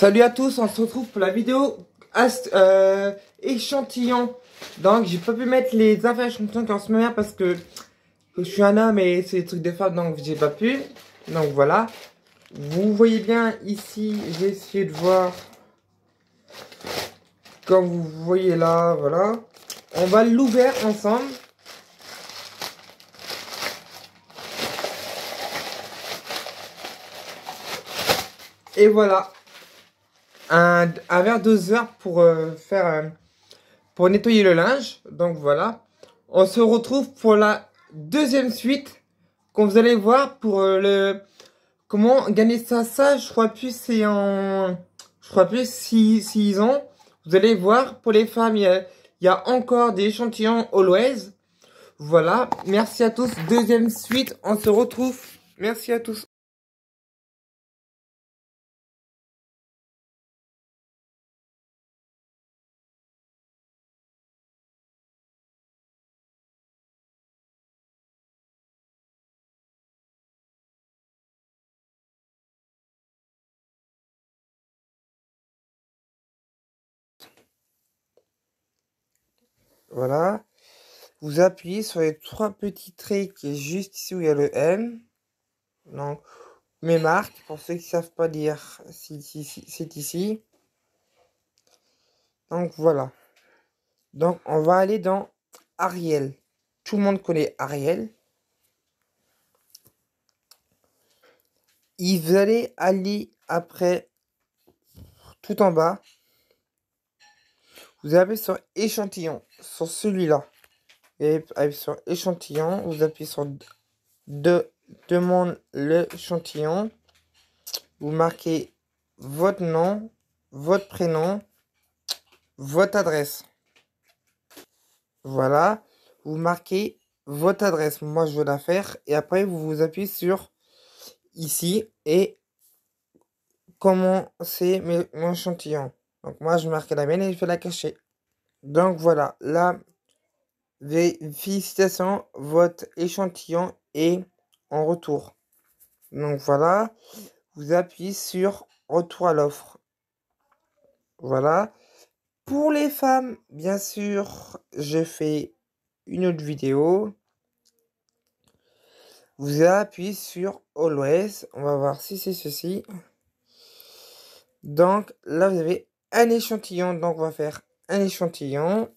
Salut à tous, on se retrouve pour la vidéo euh, échantillon. Donc j'ai pas pu mettre les affaires échantillons en ce moment parce que je suis un homme et c'est des trucs de femmes donc j'ai pas pu. Donc voilà. Vous voyez bien ici, j'ai essayé de voir. Comme vous voyez là, voilà. On va l'ouvrir ensemble. Et voilà, un, un verre deux heures pour euh, faire euh, pour nettoyer le linge. Donc voilà. On se retrouve pour la deuxième suite qu'on vous allez voir pour euh, le comment gagner ça ça. Je crois plus c'est en je crois plus si six ont. Vous allez voir pour les femmes il y a, y a encore des échantillons always. Voilà, merci à tous. Deuxième suite, on se retrouve. Merci à tous. Voilà. Vous appuyez sur les trois petits traits qui est juste ici où il y a le M. Donc, mes marques, pour ceux qui ne savent pas dire, c'est ici. Donc, voilà. Donc, on va aller dans Ariel. Tout le monde connaît Ariel. Il vous allez aller après, tout en bas, vous appuyez sur échantillon, sur celui-là. sur échantillon, vous appuyez sur demande l'échantillon. Vous marquez votre nom, votre prénom, votre adresse. Voilà, vous marquez votre adresse. Moi, je veux la faire. Et après, vous vous appuyez sur ici et commencez mon échantillon. Donc moi, je marque la mienne et je vais la cacher. Donc voilà, la félicitations, votre échantillon est en retour. Donc voilà, vous appuyez sur retour à l'offre. Voilà. Pour les femmes, bien sûr, j'ai fait une autre vidéo. Vous appuyez sur Always. On va voir si c'est ceci. Donc là, vous avez un échantillon. Donc, on va faire un échantillon.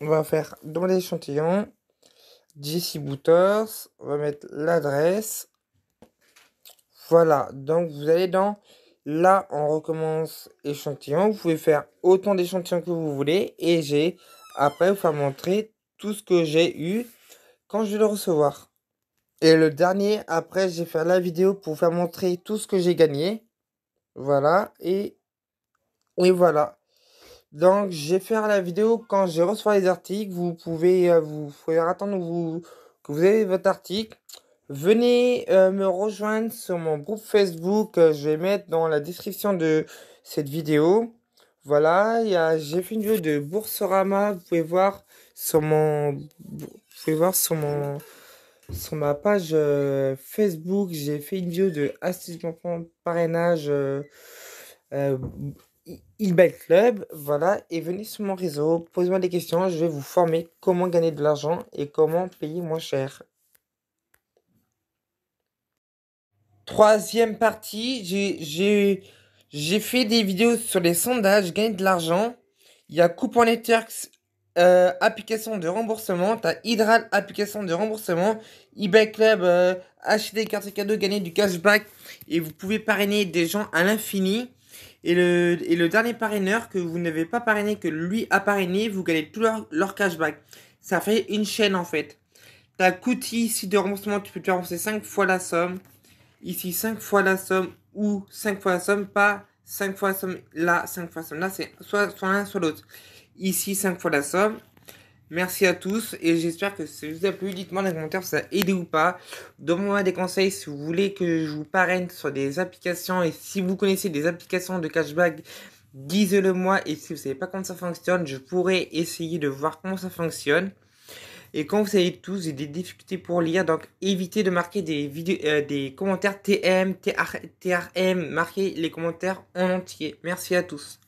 On va faire dans l'échantillon JC Booters. On va mettre l'adresse. Voilà. Donc, vous allez dans là, on recommence échantillon. Vous pouvez faire autant d'échantillons que vous voulez. Et j'ai après vous faire montrer tout ce que j'ai eu quand je vais le recevoir. Et le dernier, après, j'ai fait la vidéo pour faire montrer tout ce que j'ai gagné. Voilà. Et et voilà. Donc, je vais faire la vidéo quand je reçois les articles. Vous pouvez euh, vous pouvez attendre vous, que vous avez votre article. Venez euh, me rejoindre sur mon groupe Facebook. Euh, je vais mettre dans la description de cette vidéo. Voilà, j'ai fait une vidéo de Boursorama. Vous pouvez voir sur mon, vous pouvez voir sur mon, sur ma page Facebook. J'ai fait une vidéo de astuces parrainage ebay Club, voilà, et venez sur mon réseau, posez-moi des questions, je vais vous former comment gagner de l'argent et comment payer moins cher. Troisième partie, j'ai fait des vidéos sur les sondages, gagner de l'argent. Il y a Coupon Networks, euh, application de remboursement, t'as Hydral, application de remboursement, eBay Club, euh, acheter des cartes cadeaux, gagner du cashback, et vous pouvez parrainer des gens à l'infini. Et le, dernier parraineur que vous n'avez pas parrainé, que lui a parrainé, vous gagnez tout leur, cashback. Ça fait une chaîne en fait. T'as Kuti ici de remboursement, tu peux te rembourser 5 fois la somme. Ici 5 fois la somme ou 5 fois la somme, pas 5 fois la somme là, 5 fois la somme là, c'est soit, soit l'un, soit l'autre. Ici 5 fois la somme, Merci à tous et j'espère que ça vous a plu. Dites-moi dans les commentaires si ça a aidé ou pas. Donnez-moi des conseils si vous voulez que je vous parraine sur des applications et si vous connaissez des applications de cashback, dites-le moi et si vous savez pas comment ça fonctionne, je pourrais essayer de voir comment ça fonctionne. Et quand vous savez tous, j'ai des difficultés pour lire, donc évitez de marquer des, vidéos, euh, des commentaires TM, TRM, marquez les commentaires en entier. Merci à tous.